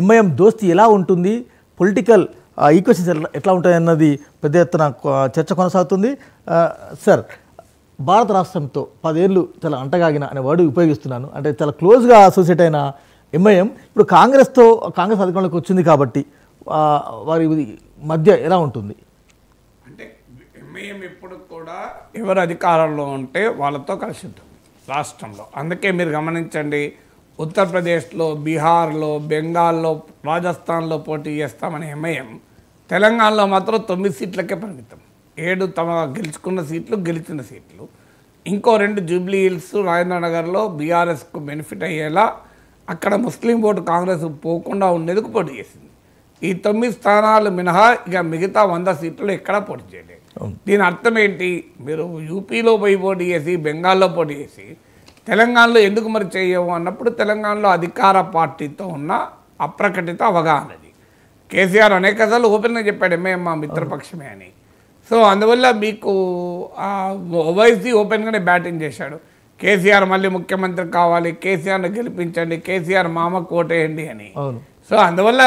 MIM దోస్తి ఎలా ఉంటుంది పొలిటికల్ ఈక్వేషన్స్ ఎట్లా ఉంటాయన్నది పెద్ద ఎత్తున చర్చ కొనసాగుతుంది సార్ భారత రాష్ట్రంతో పదేళ్ళు చాలా అంటగాగిన అనే వర్డ్ ఉపయోగిస్తున్నాను అంటే చాలా క్లోజ్గా అసోసియేట్ అయిన ఎంఐఎం ఇప్పుడు కాంగ్రెస్తో కాంగ్రెస్ అధికారంలోకి వచ్చింది కాబట్టి వారి మధ్య ఎలా ఉంటుంది అంటే ఎంఐఎం ఇప్పుడు కూడా ఎవరు అధికారంలో ఉంటే వాళ్ళతో కలిసి ఉంటుంది రాష్ట్రంలో అందుకే మీరు గమనించండి ఉత్తరప్రదేశ్లో బీహార్లో బెంగాల్లో రాజస్థాన్లో పోటీ చేస్తామనే ఎంఐఎం తెలంగాణలో మాత్రం తొమ్మిది సీట్లకే పరిమితం ఏడు తమ గెలుచుకున్న సీట్లు గెలిచిన సీట్లు ఇంకో రెండు జూబ్లీ హిల్స్ నగర్లో బీఆర్ఎస్కు బెనిఫిట్ అయ్యేలా అక్కడ ముస్లిం ఓటు కాంగ్రెస్ పోకుండా ఉండేందుకు పోటీ చేసింది ఈ తొమ్మిది స్థానాలు మినహా ఇక మిగతా వంద సీట్లు ఎక్కడా పోటీ చేయలేదు దీని అర్థం ఏంటి మీరు యూపీలో పోయి పోటీ చేసి బెంగాల్లో పోటీ చేసి తెలంగాణలో ఎందుకు మరి చేయము అన్నప్పుడు తెలంగాణలో అధికార పార్టీతో ఉన్న అప్రకటిత అవగాహన కేసీఆర్ అనేక సార్లు ఓపెన్గా చెప్పాడు మేము మా మిత్రపక్షమే అని సో అందువల్ల మీకు ఓవైసీ ఓపెన్గానే బ్యాటింగ్ చేశాడు కేసీఆర్ మళ్ళీ ముఖ్యమంత్రి కావాలి కేసీఆర్ని గెలిపించండి కేసీఆర్ మామ కోటేయండి అని సో అందువల్ల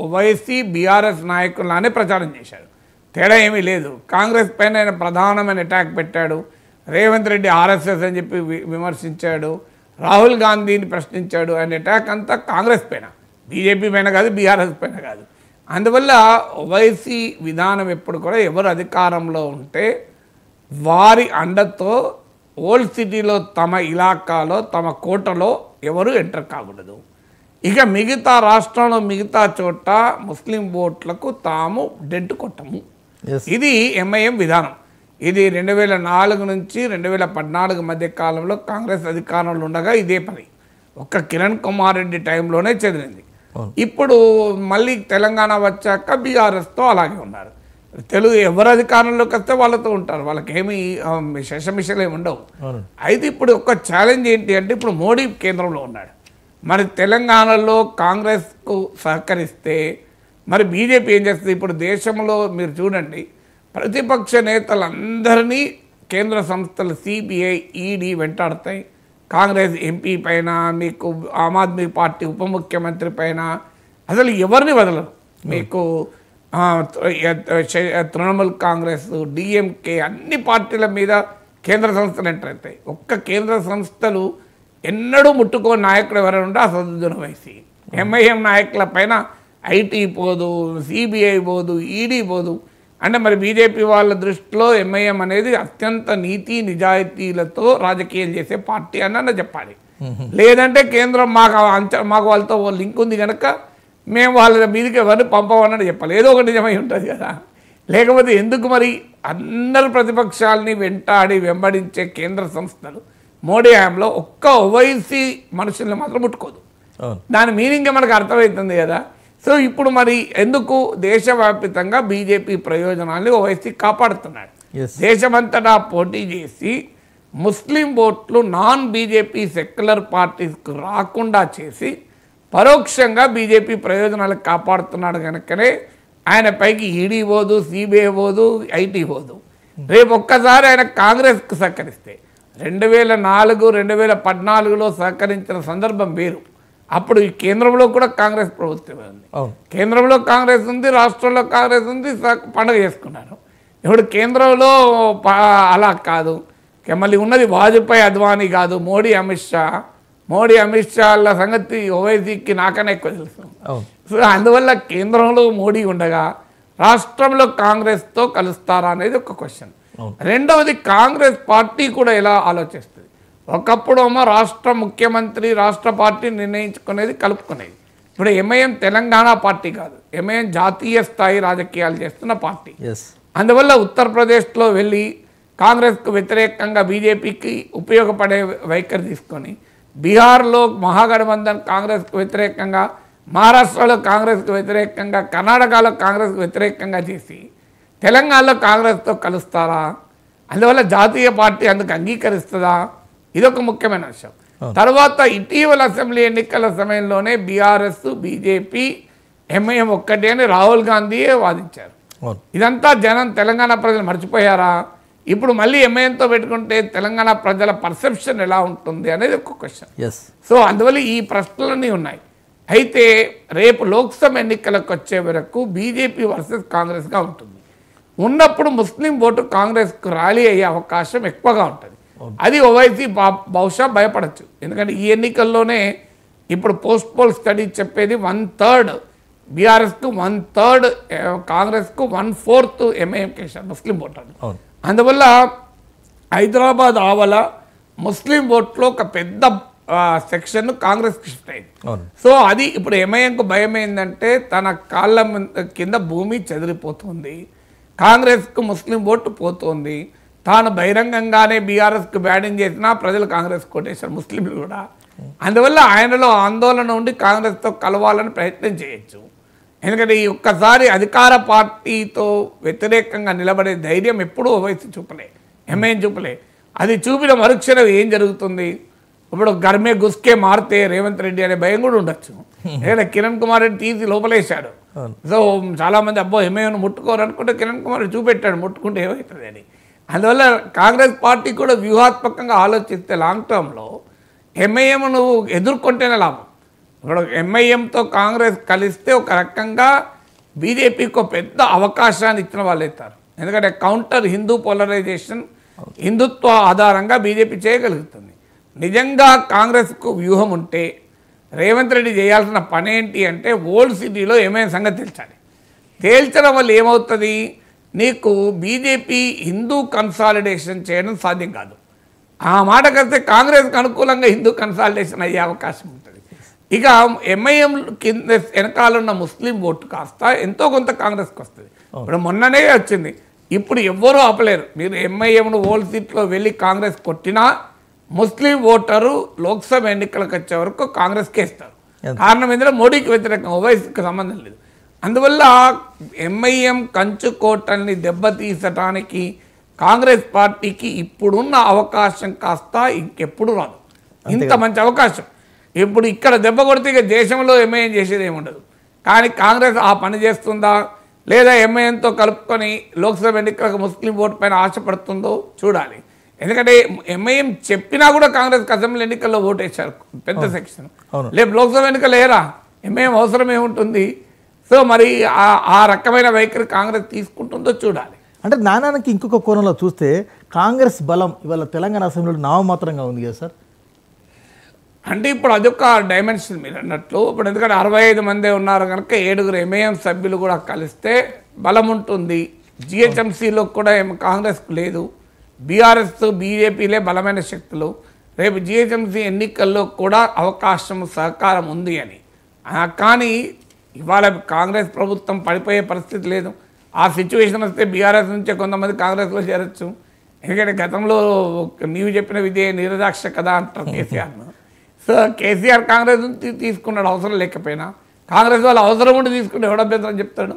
ఓవైసీ బీఆర్ఎస్ నాయకులానే ప్రచారం చేశాడు తేడా ఏమీ లేదు కాంగ్రెస్ పైన ప్రధానమైన అటాక్ పెట్టాడు రేవంత్ రెడ్డి ఆర్ఎస్ఎస్ అని చెప్పి విమర్శించాడు రాహుల్ గాంధీని ప్రశ్నించాడు ఆయన అటాక్ అంతా కాంగ్రెస్ పైన బీజేపీ పైన కాదు బీఆర్ఎస్ పైన కాదు అందువల్ల ఓవైసీ విధానం ఎప్పుడు కూడా ఎవరు అధికారంలో ఉంటే వారి అండతో ఓల్డ్ సిటీలో తమ ఇలాకాలో తమ కోటలో ఎవరు ఎంటర్ కాకూడదు ఇక మిగతా రాష్ట్రంలో మిగతా చోట ముస్లిం ఓట్లకు తాము డెడ్ కొట్టము ఇది ఎంఐఎం విధానం ఇది రెండు వేల నాలుగు నుంచి రెండు వేల పద్నాలుగు మధ్య కాలంలో కాంగ్రెస్ అధికారంలో ఉండగా ఇదే పని ఒక్క కిరణ్ కుమార్ రెడ్డి టైంలోనే చదివింది ఇప్పుడు మళ్ళీ తెలంగాణ వచ్చాక బీఆర్ఎస్తో అలాగే ఉన్నారు తెలుగు ఎవరు అధికారంలోకి వస్తే వాళ్ళతో ఉంటారు వాళ్ళకేమి శశమిషలు ఏమి ఉండవు అయితే ఇప్పుడు ఒక ఛాలెంజ్ ఏంటి అంటే ఇప్పుడు మోడీ కేంద్రంలో ఉన్నాడు మరి తెలంగాణలో కాంగ్రెస్కు సహకరిస్తే మరి బీజేపీ ఏం చేస్తుంది ఇప్పుడు దేశంలో మీరు చూడండి ప్రతిపక్ష నేతలందరినీ కేంద్ర సంస్థలు సిబిఐ ఈడీ వెంటాడతాయి కాంగ్రెస్ ఎంపీ పైన మీకు ఆమ్ ఆద్మీ పార్టీ ఉప ముఖ్యమంత్రి పైన అసలు ఎవరిని వదలరు మీకు తృణమూల్ కాంగ్రెస్ డిఎంకే అన్ని పార్టీల మీద కేంద్ర సంస్థలు ఎంటర్ అవుతాయి ఒక్క కేంద్ర సంస్థలు ఎన్నడూ ముట్టుకోని నాయకుడు ఎవరైనా ఉంటే ఆ సదుద్దున ఎంఐఎం నాయకుల పైన ఐటీ పోదు సిబిఐ పోదు ఈడీ పోదు అంటే మరి బీజేపీ వాళ్ళ దృష్టిలో ఎంఐఎం అనేది అత్యంత నీతి నిజాయితీలతో రాజకీయం చేసే పార్టీ అన్న చెప్పాలి లేదంటే కేంద్రం మాకు అంచ మాకు వాళ్ళతో లింక్ ఉంది కనుక మేము వాళ్ళ మీదకి ఎవరిని పంపమన్నది చెప్పాలి ఏదో ఒక నిజమై ఉంటుంది కదా లేకపోతే ఎందుకు మరి అందరు ప్రతిపక్షాలని వెంటాడి వెంబడించే కేంద్ర సంస్థలు మోడీ హయాంలో ఒక్క ఓవైసీ మనుషుల్ని మాత్రం ముట్టుకోదు దాని మీనింగ్ మనకు అర్థమవుతుంది కదా సో ఇప్పుడు మరి ఎందుకు దేశవ్యాప్తంగా బీజేపీ ప్రయోజనాన్ని ఓవైసీ కాపాడుతున్నాడు దేశమంతటా పోటీ చేసి ముస్లిం ఓట్లు నాన్ బీజేపీ సెక్యులర్ పార్టీస్కు రాకుండా చేసి పరోక్షంగా బీజేపీ ప్రయోజనాలు కాపాడుతున్నాడు కనుకనే ఆయన పైకి ఈడీ పోదు సిబిఐ పోదు ఐటీ పోదు రేపు ఒక్కసారి ఆయన కాంగ్రెస్కు సహకరిస్తే రెండు వేల నాలుగు రెండు వేల పద్నాలుగులో సహకరించిన సందర్భం వేరు అప్పుడు ఈ కేంద్రంలో కూడా కాంగ్రెస్ ప్రభుత్వమే ఉంది కేంద్రంలో కాంగ్రెస్ ఉంది రాష్ట్రంలో కాంగ్రెస్ ఉంది పండగ చేసుకున్నారు ఇప్పుడు కేంద్రంలో అలా కాదు మళ్ళీ ఉన్నది వాజ్పేయి అద్వానీ కాదు మోడీ అమిత్ షా మోడీ అమిత్ షా సంగతి ఓవైసీకి నాకనే ఎక్కువ తెలుసు సో అందువల్ల కేంద్రంలో మోడీ ఉండగా రాష్ట్రంలో కాంగ్రెస్తో కలుస్తారా అనేది ఒక క్వశ్చన్ రెండవది కాంగ్రెస్ పార్టీ కూడా ఎలా ఆలోచిస్తుంది ఒకప్పుడేమో రాష్ట్ర ముఖ్యమంత్రి రాష్ట్ర పార్టీ నిర్ణయించుకునేది కలుపుకునేది ఇప్పుడు ఎంఐఎం తెలంగాణ పార్టీ కాదు ఎంఐఎం జాతీయ స్థాయి రాజకీయాలు చేస్తున్న పార్టీ అందువల్ల ఉత్తరప్రదేశ్లో వెళ్ళి కాంగ్రెస్కు వ్యతిరేకంగా బీజేపీకి ఉపయోగపడే వైఖరి తీసుకొని బీహార్లో మహాగఠబంధన్ కాంగ్రెస్కు వ్యతిరేకంగా మహారాష్ట్రలో కాంగ్రెస్కు వ్యతిరేకంగా కర్ణాటకలో కాంగ్రెస్కు వ్యతిరేకంగా చేసి తెలంగాణలో కాంగ్రెస్తో కలుస్తారా అందువల్ల జాతీయ పార్టీ అందుకు అంగీకరిస్తుందా ఇదొక ముఖ్యమైన అంశం తర్వాత ఇటీవల అసెంబ్లీ ఎన్నికల సమయంలోనే బీఆర్ఎస్ బీజేపీ ఎంఐఎం ఒక్కటే అని రాహుల్ గాంధీయే వాదించారు ఇదంతా జనం తెలంగాణ ప్రజలు మర్చిపోయారా ఇప్పుడు మళ్ళీ ఎంఐఎంతో పెట్టుకుంటే తెలంగాణ ప్రజల పర్సెప్షన్ ఎలా ఉంటుంది అనేది ఒక క్వశ్చన్ సో అందువల్ల ఈ ప్రశ్నలన్నీ ఉన్నాయి అయితే రేపు లోక్సభ ఎన్నికలకు వచ్చే వరకు బీజేపీ వర్సెస్ కాంగ్రెస్గా ఉంటుంది ఉన్నప్పుడు ముస్లిం ఓటు కాంగ్రెస్కు ర్యాలీ అయ్యే అవకాశం ఎక్కువగా ఉంటుంది అది ఓవైసీ బహుశా భయపడచ్చు ఎందుకంటే ఈ ఎన్నికల్లోనే ఇప్పుడు పోస్ట్ పోల్ స్టడీ చెప్పేది వన్ థర్డ్ బీఆర్ఎస్కు వన్ థర్డ్ కాంగ్రెస్కు వన్ ఫోర్త్ ఎంఏఎంకే ముస్లిం ఓటర్లు అందువల్ల హైదరాబాద్ ఆవల ముస్లిం ఓట్లో ఒక పెద్ద సెక్షన్ కాంగ్రెస్కి షిఫ్ట్ అయింది సో అది ఇప్పుడు ఎంఐఎంకు భయం ఏంటంటే తన కాళ్ళ కింద భూమి చెదిరిపోతుంది కాంగ్రెస్కు ముస్లిం ఓటు పోతుంది తాను బహిరంగంగానే బీఆర్ఎస్కి బ్యాటింగ్ చేసినా ప్రజలు కాంగ్రెస్ కొట్టేశారు ముస్లింలు కూడా అందువల్ల ఆయనలో ఆందోళన ఉండి కాంగ్రెస్తో కలవాలని ప్రయత్నం చేయొచ్చు ఎందుకంటే ఈ ఒక్కసారి అధికార పార్టీతో వ్యతిరేకంగా నిలబడే ధైర్యం ఎప్పుడూ వయసు చూపలే ఎమ్మెం చూపలే అది చూపిన మరుక్షణం ఏం జరుగుతుంది ఇప్పుడు గర్మే గుస్కే మారితే రేవంత్ రెడ్డి అనే భయం కూడా ఉండొచ్చు లేదా కిరణ్ కుమార్ రెడ్డి తీసి లోపలేశాడు సో చాలామంది అబ్బో ఎమ్మెను ముట్టుకోరు అనుకుంటే కిరణ్ కుమార్ చూపెట్టాడు ముట్టుకుంటే ఏమవుతుంది అని అందువల్ల కాంగ్రెస్ పార్టీ కూడా వ్యూహాత్మకంగా ఆలోచిస్తే లాంగ్ టర్మ్లో ఎంఐఎం నువ్వు ఎదుర్కొంటేనే లాభం ఇప్పుడు ఎంఐఎంతో కాంగ్రెస్ కలిస్తే ఒక రకంగా బీజేపీకి ఒక పెద్ద అవకాశాన్ని ఇచ్చిన వాళ్ళు అవుతారు ఎందుకంటే కౌంటర్ హిందూ పోలరైజేషన్ హిందుత్వ ఆధారంగా బీజేపీ చేయగలుగుతుంది నిజంగా కాంగ్రెస్కు వ్యూహం ఉంటే రేవంత్ రెడ్డి చేయాల్సిన పని ఏంటి అంటే ఓల్డ్ సిటీలో ఏమైనా సంగతి తేల్చాలి తేల్చడం వల్ల ఏమవుతుంది నీకు బీజేపీ హిందూ కన్సాలిడేషన్ చేయడం సాధ్యం కాదు ఆ మాట కలిస్తే కాంగ్రెస్కి అనుకూలంగా హిందూ కన్సాలిడేషన్ అయ్యే అవకాశం ఉంటుంది ఇక ఎంఐఎం కింద వెనకాలన్న ముస్లిం ఓటు కాస్త ఎంతో కొంత కాంగ్రెస్కి వస్తుంది ఇప్పుడు మొన్ననే వచ్చింది ఇప్పుడు ఎవ్వరూ ఆపలేరు మీరు ఎంఐఎంను ఓల్డ్ సీట్లో వెళ్ళి కాంగ్రెస్ కొట్టినా ముస్లిం ఓటరు లోక్సభ ఎన్నికలకు వచ్చే వరకు కాంగ్రెస్కే ఇస్తారు కారణం ఏంటంటే మోడీకి వ్యతిరేకం ఓవైసీకి సంబంధం లేదు అందువల్ల ఎంఐఎం కంచు కోటల్ని దెబ్బతీసటానికి కాంగ్రెస్ పార్టీకి ఇప్పుడున్న అవకాశం కాస్త ఇంకెప్పుడు రాదు ఇంత మంచి అవకాశం ఇప్పుడు ఇక్కడ దెబ్బ కొడితే ఇక దేశంలో ఎంఐఎం చేసేది ఏముండదు కానీ కాంగ్రెస్ ఆ పని చేస్తుందా లేదా ఎంఐఎంతో కలుపుకొని లోక్సభ ఎన్నికలకు ముస్లిం ఓటు పైన ఆశపడుతుందో చూడాలి ఎందుకంటే ఎంఐఎం చెప్పినా కూడా కాంగ్రెస్ అసెంబ్లీ ఎన్నికల్లో ఓటేశారు పెద్ద సెక్షన్ లేదు లోక్సభ ఎన్నికలు లేరా ఎంఐఎం అవసరం ఏముంటుంది సో మరి ఆ రకమైన వైఖరి కాంగ్రెస్ తీసుకుంటుందో చూడాలి అంటే నానానికి ఇంకొక కోణంలో చూస్తే కాంగ్రెస్ బలం ఇవాళ తెలంగాణ అసెంబ్లీలో నామమాత్రంగా ఉంది కదా సార్ అంటే ఇప్పుడు అదొక డైమెన్షన్ మీరు అన్నట్లు ఇప్పుడు ఎందుకంటే అరవై ఐదు మంది ఉన్నారు కనుక ఏడుగురు ఎంఏఎం సభ్యులు కూడా కలిస్తే బలం ఉంటుంది జిహెచ్ఎంసీలో కూడా ఏం కాంగ్రెస్కు లేదు బీఆర్ఎస్ బీజేపీలే బలమైన శక్తులు రేపు జిహెచ్ఎంసీ ఎన్నికల్లో కూడా అవకాశం సహకారం ఉంది అని కానీ ఇవాళ కాంగ్రెస్ ప్రభుత్వం పడిపోయే పరిస్థితి లేదు ఆ సిచ్యువేషన్ వస్తే బీఆర్ఎస్ నుంచే కొంతమంది కాంగ్రెస్లో చేరొచ్చు ఎందుకంటే గతంలో నీవు చెప్పిన విధి నిరదాక్ష కదా అంటారు కేసీఆర్ సో కేసీఆర్ కాంగ్రెస్ నుంచి తీసుకున్నాడు అవసరం లేకపోయినా కాంగ్రెస్ వాళ్ళు అవసరం ఉండి తీసుకుంటే ఎవడభ్యంతరం చెప్తాడు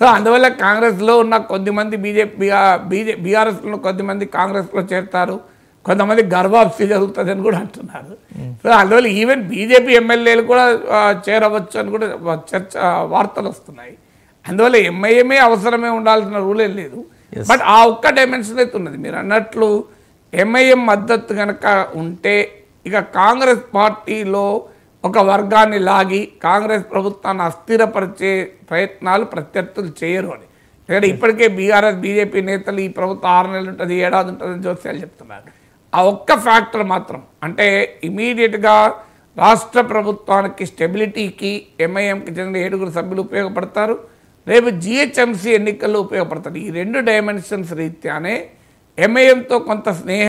సో అందువల్ల కాంగ్రెస్లో ఉన్న కొద్దిమంది బీజేపీ బీజే బీఆర్ఎస్లో కొద్దిమంది కాంగ్రెస్లో చేరుతారు కొంతమంది గర్భాప్సి జరుగుతుంది అని కూడా అంటున్నారు సో అందువల్ల ఈవెన్ బీజేపీ ఎమ్మెల్యేలు కూడా చేరవచ్చు అని కూడా చర్చ వార్తలు వస్తున్నాయి అందువల్ల ఎంఐఎమే అవసరమే ఉండాల్సిన ఏం లేదు బట్ ఆ ఒక్క డైమెన్షన్ అయితే ఉన్నది మీరు అన్నట్లు ఎంఐఎం మద్దతు కనుక ఉంటే ఇక కాంగ్రెస్ పార్టీలో ఒక వర్గాన్ని లాగి కాంగ్రెస్ ప్రభుత్వాన్ని అస్థిరపరిచే ప్రయత్నాలు ప్రత్యర్థులు చేయరు అని ఎందుకంటే ఇప్పటికే బీఆర్ఎస్ బీజేపీ నేతలు ఈ ప్రభుత్వం ఆరు నెలలు ఉంటుంది ఏడాది ఉంటుందని జోస్యాలు చెప్తున్నారు ఆ ఒక్క ఫ్యాక్టర్ మాత్రం అంటే ఇమీడియట్గా రాష్ట్ర ప్రభుత్వానికి స్టెబిలిటీకి ఎంఐఎంకి చెందిన ఏడుగురు సభ్యులు ఉపయోగపడతారు రేపు జిహెచ్ఎంసీ ఎన్నికల్లో ఉపయోగపడతారు ఈ రెండు డైమెన్షన్స్ రీత్యానే ఎంఐఎంతో కొంత స్నేహం